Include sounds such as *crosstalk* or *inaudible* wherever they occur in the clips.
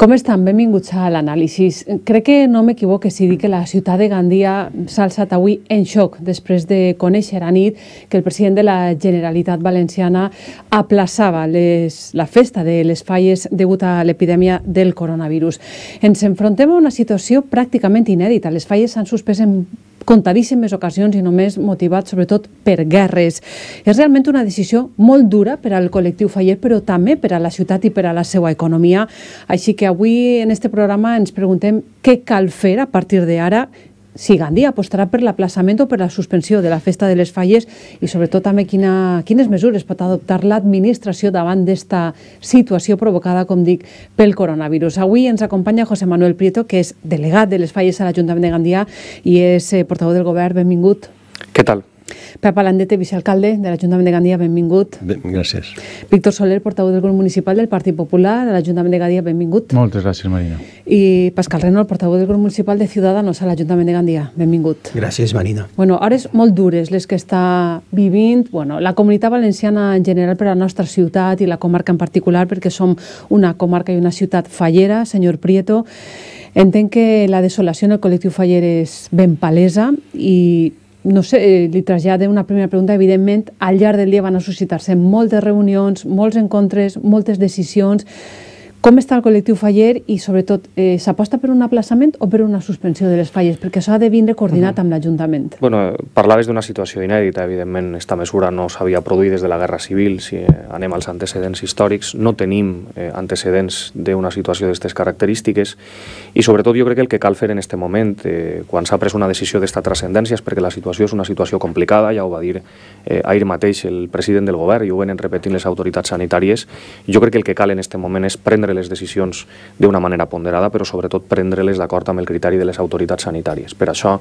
Com estan? Benvinguts a l'anàlisi. Crec que no m'equivoque si dic que la ciutat de Gandia s'ha alçat avui en xoc després de conèixer a nit que el president de la Generalitat Valenciana aplaçava les, la festa de les falles degut a l'epidèmia del coronavirus. Ens enfrontem a una situació pràcticament inèdita. Les falles s'han suspès en contadíssimes ocasions i només motivat sobretot per guerres. És realment una decisió molt dura per al col·lectiu Faller, però també per a la ciutat i per a la seva economia. Així que avui en este programa ens preguntem què cal fer a partir d'ara si Gandhi apostarà per l'aplaçament o per la suspensió de la Festa de les Falles i sobretot també quina, quines mesures pot adoptar l'administració davant d'esta situació provocada, com dic, pel coronavirus. Avui ens acompanya José Manuel Prieto, que és delegat de les Falles a l'Ajuntament de Gandia i és eh, portaveu del govern. Benvingut. Què tal? Pep Alandete, vicealcalde de l'Ajuntament de Gandia, benvingut. Bé, gràcies. Víctor Soler, portaveu del grup municipal del Partit Popular de l'Ajuntament de Gandia, benvingut. Moltes gràcies, Marina. I Pascal Renol, portaveu del grup municipal de Ciudadanos a l'Ajuntament de Gandia, benvingut. Gràcies, Marina. Bueno, ara és molt dures les que està vivint bueno, la comunitat valenciana en general per a la nostra ciutat i la comarca en particular, perquè som una comarca i una ciutat fallera, senyor Prieto. Entenc que la desolació en el col·lectiu Faller és ben palesa i no sé, eh, li trasllada una primera pregunta, evidentment, al llarg del dia van a suscitar-se moltes reunions, molts encontres, moltes decisions, com està el col·lectiu faller i, sobretot, eh, s'aposta per un aplaçament o per una suspensió de les falles? Perquè s'ha de vindre coordinat uh -huh. amb l'Ajuntament. Bueno, parlaves d'una situació inèdita, evidentment, aquesta mesura no s'havia produït des de la Guerra Civil, si eh, anem als antecedents històrics, no tenim eh, antecedents d'una situació d'aquestes característiques i, sobretot, jo crec que el que cal fer en aquest moment, eh, quan s'ha pres una decisió d'esta transcendència, és perquè la situació és una situació complicada, ja ho va dir eh, ahir mateix el president del govern i ho venen repetint les autoritats sanitàries, jo crec que el que cal en aquest moment és prendre prendre les decisions d'una manera ponderada, però sobretot prendre-les d'acord amb el criteri de les autoritats sanitàries. Per això,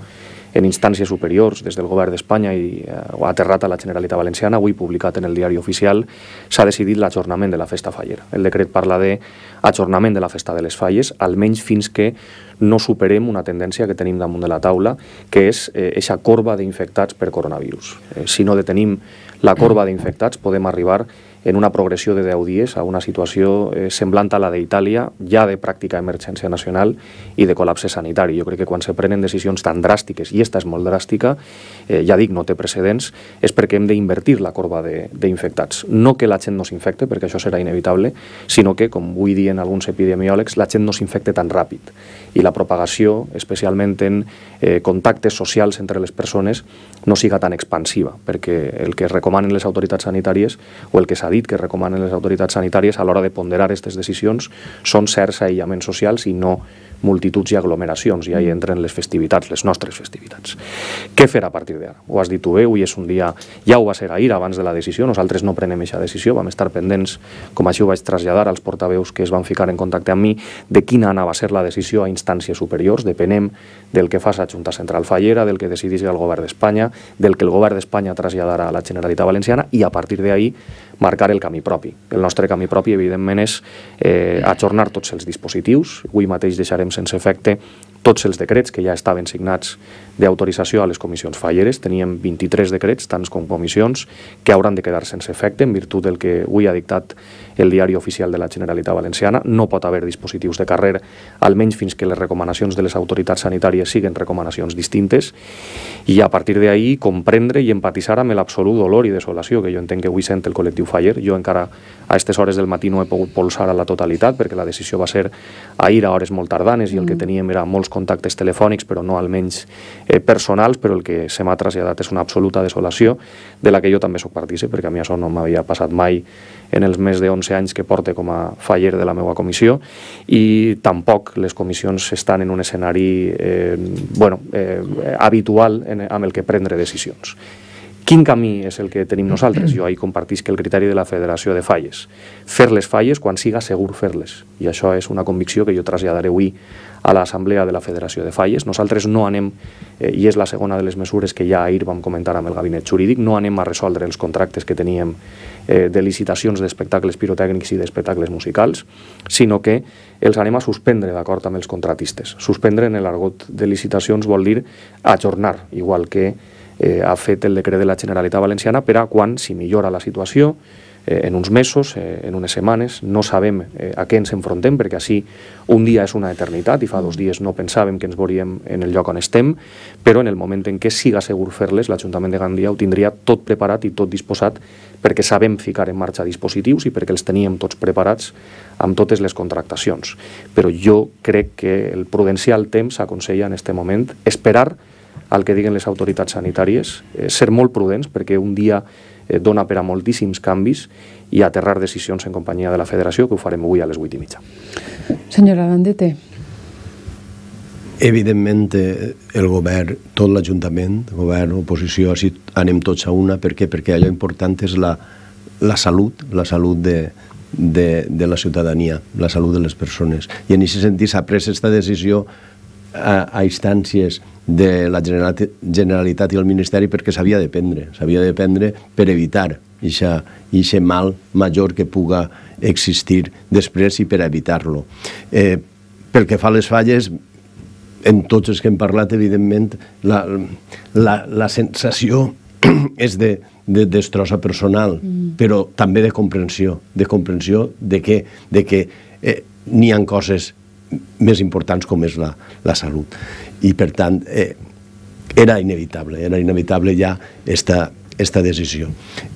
en instàncies superiors, des del Govern d'Espanya i eh, aterrat a la Generalitat Valenciana, avui publicat en el diari oficial, s'ha decidit l'ajornament de la festa fallera. El decret parla de ajornament de la festa de les falles, almenys fins que no superem una tendència que tenim damunt de la taula, que és eh, eixa corba d'infectats per coronavirus. Eh, si no detenim la corba d'infectats, podem arribar a en una progressió de 10 dies a una situació eh, semblant a la d'Itàlia, ja de pràctica emergència nacional i de col·lapse sanitari. Jo crec que quan se prenen decisions tan dràstiques, i esta és molt dràstica, eh, ja dic, no té precedents, és perquè hem d'invertir la corba d'infectats. No que la gent no s'infecte, perquè això serà inevitable, sinó que, com dir en alguns epidemiòlegs, la gent no s'infecte tan ràpid. I la propagació, especialment en eh, contactes socials entre les persones no siga tan expansiva, perquè el que recomanen les autoritats sanitàries o el que s'ha dit que recomanen les autoritats sanitàries a l'hora de ponderar aquestes decisions són certs aïllaments socials i no multituds i aglomeracions, ja hi mm. entren les festivitats, les nostres festivitats. Què fer a partir d'ara? Ho has dit tu bé, eh? avui és un dia, ja ho va ser ahir abans de la decisió, nosaltres no prenem aquesta decisió, vam estar pendents, com així ho vaig traslladar als portaveus que es van ficar en contacte amb mi, de quina anava a ser la decisió a instàncies superiors, depenem del que fa la Junta Central Fallera, del que decidís el govern d'Espanya, del que el govern d'Espanya traslladarà a la Generalitat Valenciana i a partir d'ahir marcar el camí propi. El nostre camí propi, evidentment, és eh, ajornar tots els dispositius. Avui mateix deixarem sense efecte tots els decrets que ja estaven signats d'autorització a les comissions falleres. Teníem 23 decrets, tants com comissions, que hauran de quedar sense efecte en virtut del que avui ha dictat el diari oficial de la Generalitat Valenciana. No pot haver dispositius de carrer, almenys fins que les recomanacions de les autoritats sanitàries siguin recomanacions distintes. I a partir d'ahir comprendre i empatitzar amb l'absolut dolor i desolació que jo entenc que avui sent el col·lectiu Corcuff ayer. Jo encara a aquestes hores del matí no he pogut polsar a la totalitat perquè la decisió va ser ahir a hores molt tardanes i el mm. que teníem era molts contactes telefònics però no almenys eh, personals però el que se m'ha traslladat és una absoluta desolació de la que jo també sóc partícip perquè a mi això no m'havia passat mai en els més de 11 anys que porte com a faller de la meva comissió i tampoc les comissions estan en un escenari eh, bueno, eh, habitual en, amb el que prendre decisions. Quin camí és el que tenim nosaltres? Jo ahir compartisc el criteri de la Federació de Falles. Fer les falles quan siga segur fer-les. I això és una convicció que jo traslladaré avui a l'Assemblea de la Federació de Falles. Nosaltres no anem, eh, i és la segona de les mesures que ja ahir vam comentar amb el gabinet jurídic, no anem a resoldre els contractes que teníem eh, de licitacions d'espectacles pirotècnics i d'espectacles musicals, sinó que els anem a suspendre d'acord amb els contratistes. Suspendre en l'argot de licitacions vol dir ajornar, igual que eh, ha fet el decret de la Generalitat Valenciana per a quan, si millora la situació, eh, en uns mesos, eh, en unes setmanes, no sabem eh, a què ens enfrontem, perquè així un dia és una eternitat i fa dos mm. dies no pensàvem que ens veuríem en el lloc on estem, però en el moment en què siga segur fer-les, l'Ajuntament de Gandia ho tindria tot preparat i tot disposat perquè sabem ficar en marxa dispositius i perquè els teníem tots preparats amb totes les contractacions. Però jo crec que el prudencial temps aconsella en aquest moment esperar al que diguen les autoritats sanitàries, eh, ser molt prudents perquè un dia eh, dona per a moltíssims canvis i aterrar decisions en companyia de la federació que ho farem avui a les 8 i mitja. Senyora Landete. Evidentment, el govern, tot l'Ajuntament, govern, oposició, així anem tots a una. perquè Perquè allò important és la, la salut, la salut de, de, de la ciutadania, la salut de les persones. I en aquest sentit s'ha pres aquesta decisió a, a instàncies de la Generalitat i el Ministeri perquè s'havia de prendre, s'havia de prendre per evitar aquest mal major que puga existir després i per evitar-lo. Eh, pel que fa a les falles, en tots els que hem parlat, evidentment, la, la, la sensació *clears throat* és de, de destrossa personal, mm. però també de comprensió, de comprensió de que, de que eh, n'hi han coses més importants com és la, la salut. I, per tant, eh, era inevitable, era inevitable ja esta, esta decisió.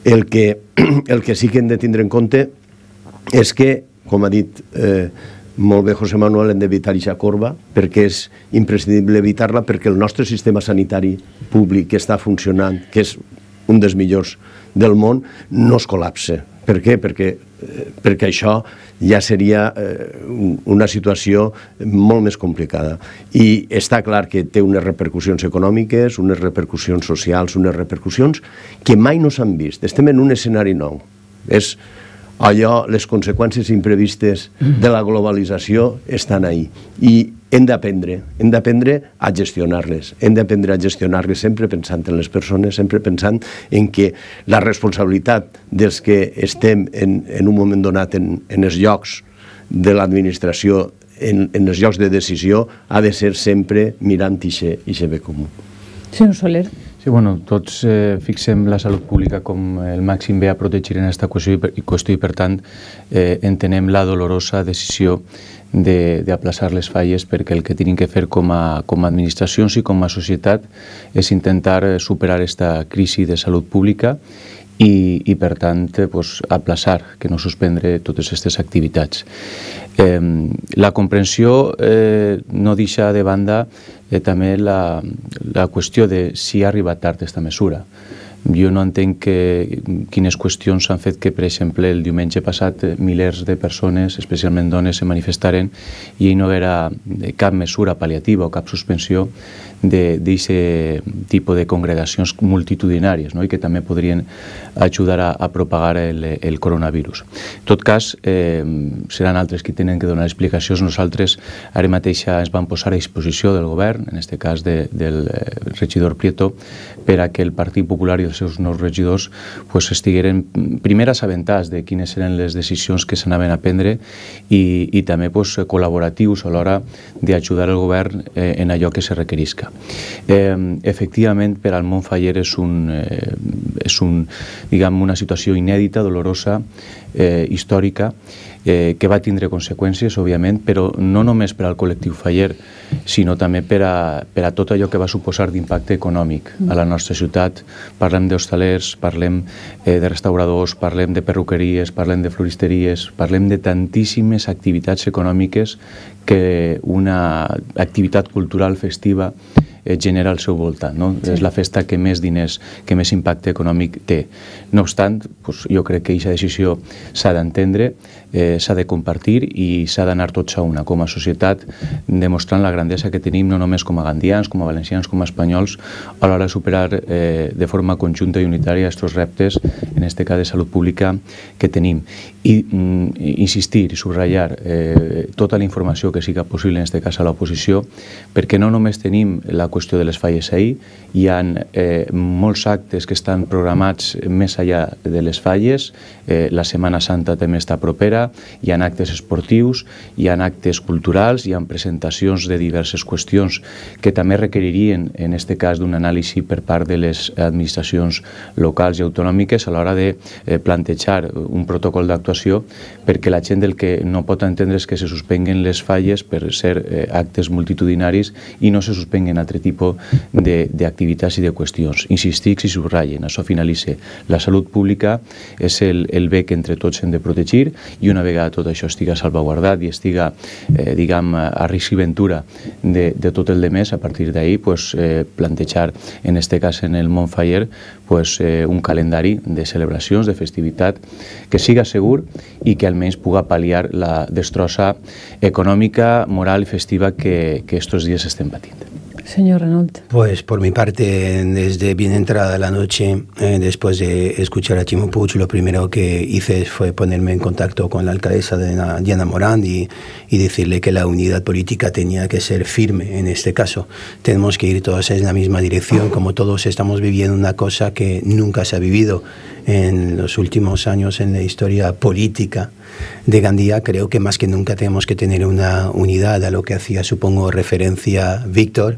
El que, *clears throat* el que sí que hem de tindre en compte és que, com ha dit eh, molt bé José Manuel, hem d'evitar aquesta corba perquè és imprescindible evitar-la perquè el nostre sistema sanitari públic que està funcionant, que és un dels millors del món, no es col·lapse per què? Perquè, eh, perquè això ja seria eh, una situació molt més complicada. I està clar que té unes repercussions econòmiques, unes repercussions socials, unes repercussions que mai no s'han vist. Estem en un escenari nou. És allò, les conseqüències imprevistes mm. de la globalització estan ahí. I hem d'aprendre, hem d'aprendre a gestionar-les, hem d'aprendre a gestionar-les sempre pensant en les persones, sempre pensant en que la responsabilitat dels que estem en, en un moment donat en, en els llocs de l'administració, en, en els llocs de decisió, ha de ser sempre mirant i ser, i ser bé comú. Senyor Soler. Sí, bueno, tots eh, fixem la salut pública com el màxim bé a protegir en aquesta qüestió i, per, qüestió, i per tant eh, entenem la dolorosa decisió d'aplaçar de, les falles perquè el que tenim que fer com a, com a administracions i com a societat és intentar eh, superar aquesta crisi de salut pública i, i per tant eh, pues, aplaçar, que no suspendre totes aquestes activitats. Eh, la comprensió eh, no deixa de banda eh, també la, la qüestió de si ha arribat tard aquesta mesura. Jo no entenc que, quines qüestions s'han fet que, per exemple, el diumenge passat milers de persones, especialment dones, se manifestaren i no era eh, cap mesura pal·liativa o cap suspensió d'aquest tipus de congregacions multitudinàries no? i que també podrien ajudar a, a propagar el, el coronavirus. En tot cas, eh, seran altres qui tenen que donar explicacions. Nosaltres ara mateix ens vam posar a disposició del govern, en aquest cas de, del eh, regidor Prieto, per a que el Partit Popular i el els seus nous regidors pues, estigueren primer assabentats de quines eren les decisions que s'anaven a prendre i, i també pues, col·laboratius a l'hora d'ajudar el govern eh, en allò que se requerisca. Eh, efectivament, per al Montfaller és, un, eh, és un, diguem, una situació inèdita, dolorosa, eh, històrica, eh, que va tindre conseqüències, òbviament, però no només per al col·lectiu faller, sinó també per a, per a tot allò que va suposar d'impacte econòmic a la nostra ciutat. Parlem parlem d'hostalers, parlem eh, de restauradors, parlem de perruqueries, parlem de floristeries, parlem de tantíssimes activitats econòmiques que una activitat cultural festiva Eh, genera al seu voltant. No? Sí. És la festa que més diners, que més impacte econòmic té. No obstant, doncs, jo crec que aquesta decisió s'ha d'entendre, eh, s'ha de compartir i s'ha d'anar tots a una com a societat, demostrant la grandesa que tenim no només com a gandians, com a valencians, com a espanyols, a l'hora de superar eh, de forma conjunta i unitària aquests reptes, en este cas de salut pública, que tenim. I mm, insistir i subratllar eh, tota la informació que siga possible, en este cas a l'oposició, perquè no només tenim la qüestió de les falles ahir. Hi ha eh, molts actes que estan programats més allà de les falles. Eh, la Setmana Santa també està propera. Hi ha actes esportius, hi ha actes culturals, hi ha presentacions de diverses qüestions que també requeririen, en aquest cas, d'un anàlisi per part de les administracions locals i autonòmiques a l'hora de eh, plantejar un protocol d'actuació perquè la gent del que no pot entendre és que se suspenguen les falles per ser eh, actes multitudinaris i no se suspenguen altres tipus d'activitats i de qüestions. que i subratllen, això finalitza. La salut pública és el, el bé que entre tots hem de protegir i una vegada tot això estiga salvaguardat i estiga, eh, diguem, a risc i ventura de, de tot el demés, a partir d'ahir, pues, eh, plantejar, en este cas en el Montfaller, pues, eh, un calendari de celebracions, de festivitat, que siga segur i que almenys puga pal·liar la destrossa econòmica, moral i festiva que, que dies estem patint. señor Renault? Pues por mi parte, desde bien entrada la noche, eh, después de escuchar a Chimo Puch, lo primero que hice fue ponerme en contacto con la alcaldesa de Diana Morán y, y, decirle que la unidad política tenía que ser firme en este caso. Tenemos que ir todos en la misma dirección, como todos estamos viviendo una cosa que nunca se ha vivido en los últimos años en la historia política de Gandía, creo que más que nunca tenemos que tener una unidad a lo que hacía, supongo, referencia Víctor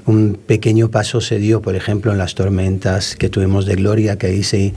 Un pequeño paso se dio, por ejemplo, en las tormentas que tuvimos de Gloria, que ahí se,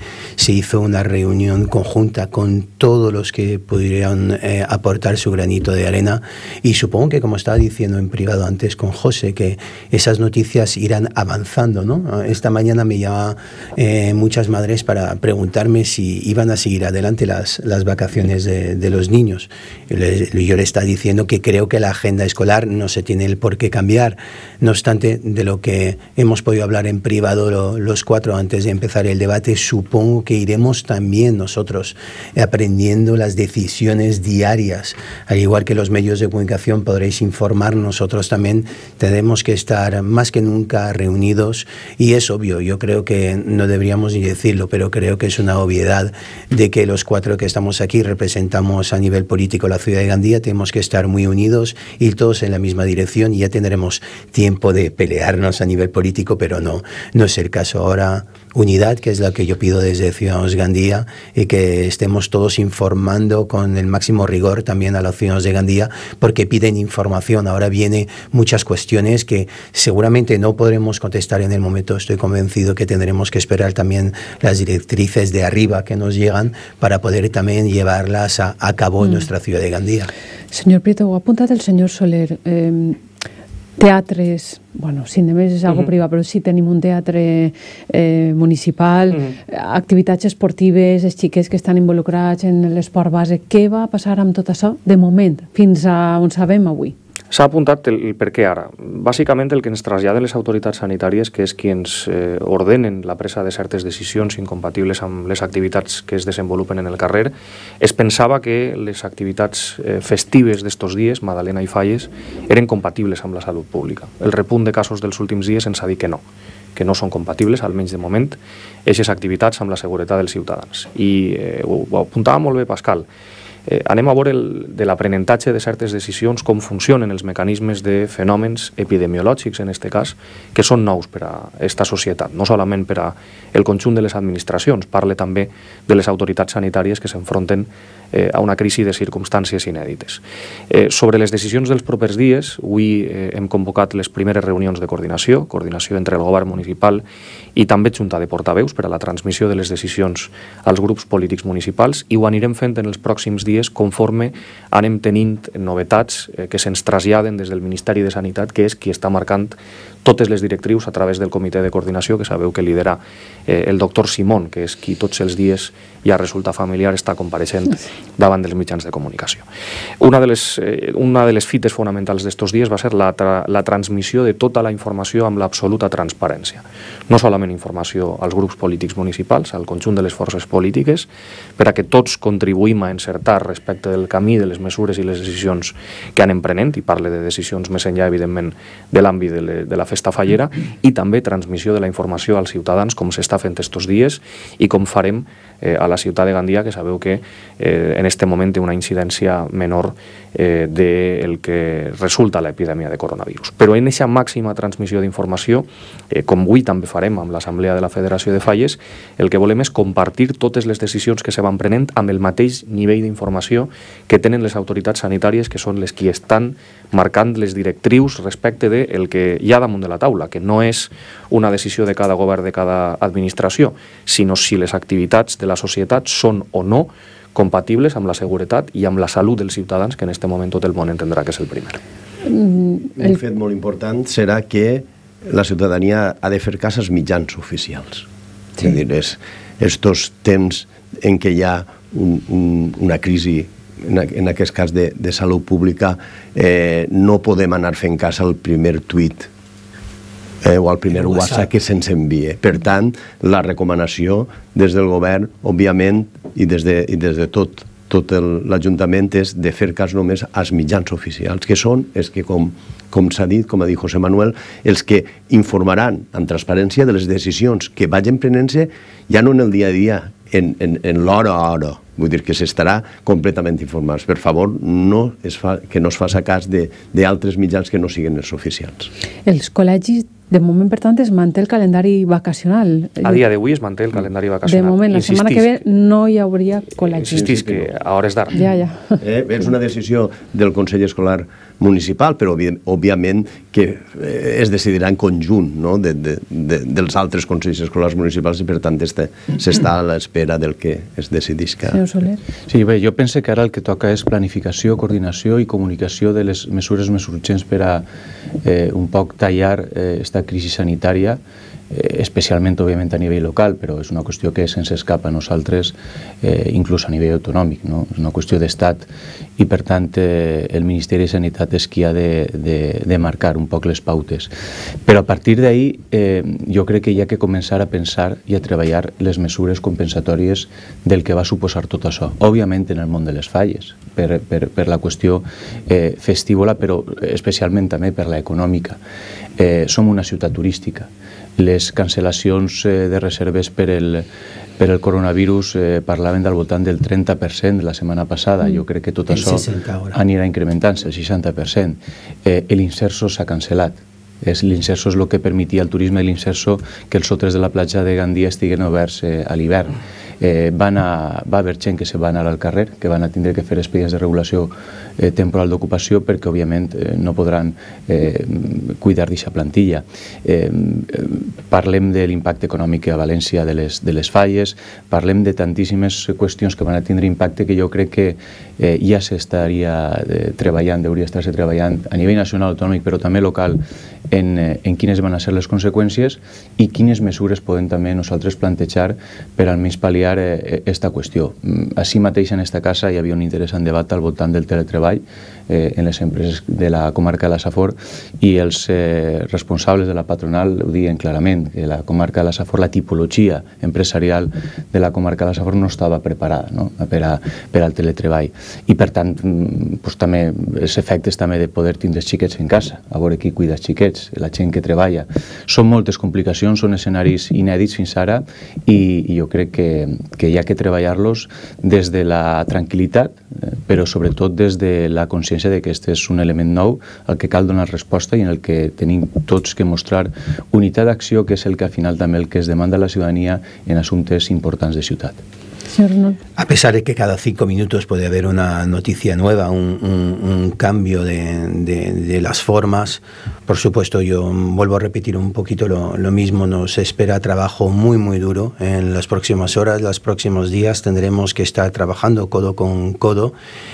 hizo una reunión conjunta con todos los que pudieran eh, aportar su granito de arena. Y supongo que, como estaba diciendo en privado antes con José, que esas noticias irán avanzando. ¿no? Esta mañana me llamaban eh, muchas madres para preguntarme si iban a seguir adelante las, las vacaciones de, de los niños. Yo le, yo estaba diciendo que creo que la agenda escolar no se tiene el por qué cambiar. No obstante, de, lo que hemos podido hablar en privado los cuatro antes de empezar el debate, supongo que iremos también nosotros aprendiendo las decisiones diarias. Al igual que los medios de comunicación podréis informar, nosotros también tenemos que estar más que nunca reunidos y es obvio, yo creo que no deberíamos ni decirlo, pero creo que es una obviedad de que los cuatro que estamos aquí representamos a nivel político la ciudad de Gandía, tenemos que estar muy unidos y todos en la misma dirección y ya tendremos tiempo de pelearnos a nivel político, pero no, no es el caso. Ahora, unidad, que es la que yo pido desde Ciudadanos Gandía, y que estemos todos informando con el máximo rigor también a los ciudadanos de Gandía, porque piden información. Ahora vienen muchas cuestiones que seguramente no podremos contestar en el momento. Estoy convencido que tendremos que esperar también las directrices de arriba que nos llegan para poder también llevarlas a, cabo en mm. nuestra ciudad de Gandía. Señor Prieto, apunta del señor Soler. Em, teatres, bueno, cinemes és algo uh -huh. privat, però sí tenim un teatre eh, municipal, uh -huh. activitats esportives, els xiquets que estan involucrats en l'esport base. Què va passar amb tot això de moment, fins a on sabem avui? S'ha apuntat el, el per què ara. Bàsicament el que ens traslladen les autoritats sanitàries, que és qui ens eh, ordenen la presa de certes decisions incompatibles amb les activitats que es desenvolupen en el carrer, es pensava que les activitats eh, festives d'estos dies, Madalena i Falles, eren compatibles amb la salut pública. El repunt de casos dels últims dies ens ha dit que no que no són compatibles, almenys de moment, aquestes activitats amb la seguretat dels ciutadans. I eh, ho, ho apuntava molt bé Pascal, eh, anem a veure el, de l'aprenentatge de certes decisions, com funcionen els mecanismes de fenòmens epidemiològics, en aquest cas, que són nous per a aquesta societat, no solament per a el conjunt de les administracions, parle també de les autoritats sanitàries que s'enfronten eh, a una crisi de circumstàncies inèdites. Eh, sobre les decisions dels propers dies, avui eh, hem convocat les primeres reunions de coordinació, coordinació entre el govern municipal i també junta de portaveus per a la transmissió de les decisions als grups polítics municipals i ho anirem fent en els pròxims dies conforme anem tenint novetats eh, que se'ns traslladen des del Ministeri de Sanitat, que és qui està marcant totes les directrius a través del comitè de coordinació que sabeu que lidera eh, el doctor Simón, que és qui tots els dies ja resulta familiar, està compareixent davant dels mitjans de comunicació. Una de les, eh, una de les fites fonamentals d'estos dies va ser la, tra la transmissió de tota la informació amb l'absoluta transparència. No solament informació als grups polítics municipals, al conjunt de les forces polítiques, per a que tots contribuïm a encertar respecte del camí de les mesures i les decisions que anem prenent, i parle de decisions més enllà, evidentment, de l'àmbit de, de la festa fallera i també transmissió de la informació als ciutadans, com s'està fent estos dies i com farem eh, a la ciutat de Gandia, que sabeu que eh, en este moment té una incidència menor eh, del de que resulta l'epidèmia de coronavirus. Però en aquesta màxima transmissió d'informació, eh, com avui també farem amb l'Assemblea de la Federació de Falles, el que volem és compartir totes les decisions que se van prenent amb el mateix nivell d'informació que tenen les autoritats sanitàries, que són les qui estan marcant les directrius respecte del de el que hi ha damunt de la taula, que no és una decisió de cada govern, de cada administració, sinó si les activitats de la societat són o no compatibles amb la seguretat i amb la salut dels ciutadans, que en aquest moment tot el món entendrà que és el primer. Mm, un fet molt important serà que la ciutadania ha de fer cas als mitjans oficials. Sí. És a dir, és, estos temps en què hi ha un, un, una crisi en, en aquest cas de, de salut pública, eh, no podem anar fent cas al primer tuit eh, o al primer WhatsApp que se'ns envia. Per tant, la recomanació des del govern, òbviament, i des de, i des de tot tot l'Ajuntament és de fer cas només als mitjans oficials, que són els que, com, com s'ha dit, com ha dit José Manuel, els que informaran amb transparència de les decisions que vagin prenent-se ja no en el dia a dia, en, en, en l'hora a hora, Vull dir que s'estarà completament informats. Per favor, no es fa, que no es faça cas d'altres mitjans que no siguin els oficials. Els col·legis de moment, per tant, es manté el calendari vacacional. A dia d'avui es manté el mm. calendari vacacional. De moment, la Insistis. setmana que ve no hi hauria col·legis. Insistís que a hores d'ara. Ja, ja. Eh, és una decisió del Consell Escolar municipal, però òbviament que eh, es decidirà en conjunt no? de, de, de, dels altres consells escolars municipals i per tant s'està a l'espera del que es decidisca. Senyor Soler. Sí, bé, jo penso que ara el que toca és planificació, coordinació i comunicació de les mesures més urgents per a eh, un poc tallar aquesta eh, crisi sanitària eh, especialment, òbviament, a nivell local, però és una qüestió que se'ns escapa a nosaltres, eh, inclús a nivell autonòmic, no? és una qüestió d'estat i, per tant, eh, el Ministeri de Sanitat és qui ha de, de, de marcar un poc les pautes. Però a partir d'ahir eh, jo crec que hi ha que començar a pensar i a treballar les mesures compensatòries del que va suposar tot això. Òbviament en el món de les falles, per, per, per la qüestió eh, festívola, però especialment també per l'econòmica. Eh, som una ciutat turística les cancel·lacions eh, de reserves per el, per el coronavirus eh, parlaven del voltant del 30% la setmana passada. Jo mm. crec que tot això anirà incrementant-se, el 60%. Eh, L'inserso s'ha cancel·lat. L'inserso és el que permetia al turisme i l'inserso que els sotres de la platja de Gandia estiguen oberts eh, a l'hivern. Mm eh, van a, va haver gent que se van anar al carrer, que van a tindre que fer expedients de regulació eh, temporal d'ocupació perquè, òbviament, eh, no podran eh, cuidar d'aquesta plantilla. Eh, eh, parlem de l'impacte econòmic a València de les, de les falles, parlem de tantíssimes qüestions que van a tindre impacte que jo crec que eh, ja s'estaria eh, treballant, hauria estar se treballant a nivell nacional, autonòmic, però també local, en, eh, en quines van a ser les conseqüències i quines mesures podem també nosaltres plantejar per almenys pal·liar aquesta eh, eh, qüestió. Mm, Així mateix en aquesta casa hi havia un interessant debat al voltant del teletreball eh, en les empreses de la comarca de la Safor i els eh, responsables de la patronal ho diuen clarament, que la comarca de la Safor, la tipologia empresarial de la comarca de la Safor no estava preparada no? Per, a, per al teletreball i per tant mm, pues, també els efectes també de poder tindre els xiquets en casa, a veure qui cuida els xiquets, la gent que treballa. Són moltes complicacions, són escenaris inèdits fins ara i, i jo crec que, que hi ha que treballar-los des de la tranquil·litat, eh, però sobretot des de la consciència consciència de que este és un element nou al que cal donar resposta i en el que tenim tots que mostrar unitat d'acció, que és el que al final també el que es demanda a la ciutadania en assumptes importants de ciutat. A pesar de que cada cinco minutos puede haber una noticia nueva, un, cambio de, las formas, por supuesto yo vuelvo a repetir un poquito lo, mismo, nos espera trabajo muy muy duro en las próximas horas, los próximos días tendremos que estar trabajando codo con codo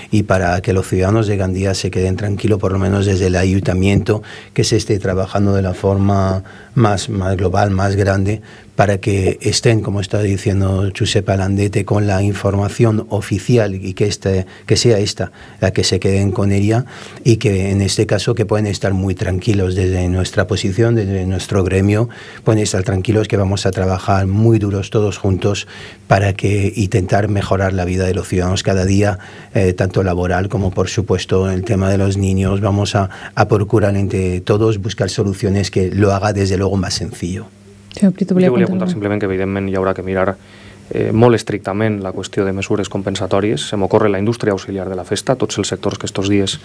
y para que los ciudadanos de Gandía se queden tranquilos, por lo menos desde el ayuntamiento, que se esté trabajando de la forma más, más global, más grande, para que estén, como está diciendo Giuseppe Alandete, con la información oficial y que, este, que sea esta la que se queden con ella y que en este caso que pueden estar muy tranquilos desde nuestra posición, desde nuestro gremio, pueden estar tranquilos que vamos a trabajar muy duros todos juntos para que intentar mejorar la vida de los ciudadanos cada día, eh, tanto laboral como por supuesto el tema de los niños. Vamos a procurar entre todos buscar soluciones que lo haga desde luego más sencillo. Sí, jo volia, volia apuntar simplement que evidentment hi haurà que mirar eh, molt estrictament la qüestió de mesures compensatòries. Se m'ocorre la indústria auxiliar de la festa, tots els sectors que estos dies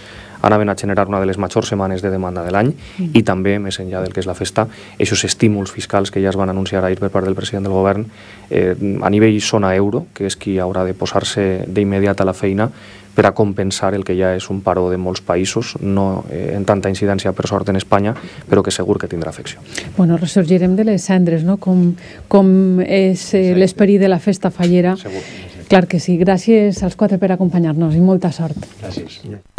anaven a generar una de les majors setmanes de demanda de l'any mm. i també, més enllà del que és la festa, aquests estímuls fiscals que ja es van anunciar ahir per part del president del govern eh, a nivell zona euro, que és qui haurà de posar-se d'immediat a la feina per a compensar el que ja és un paró de molts països, no eh, en tanta incidència, per sort, en Espanya, però que segur que tindrà afecció. Bueno, ressorgirem de les cendres, no? Com, com és eh, l'esperit de la festa fallera. Segur. Clar que sí. Gràcies als quatre per acompanyar-nos i molta sort. Gràcies.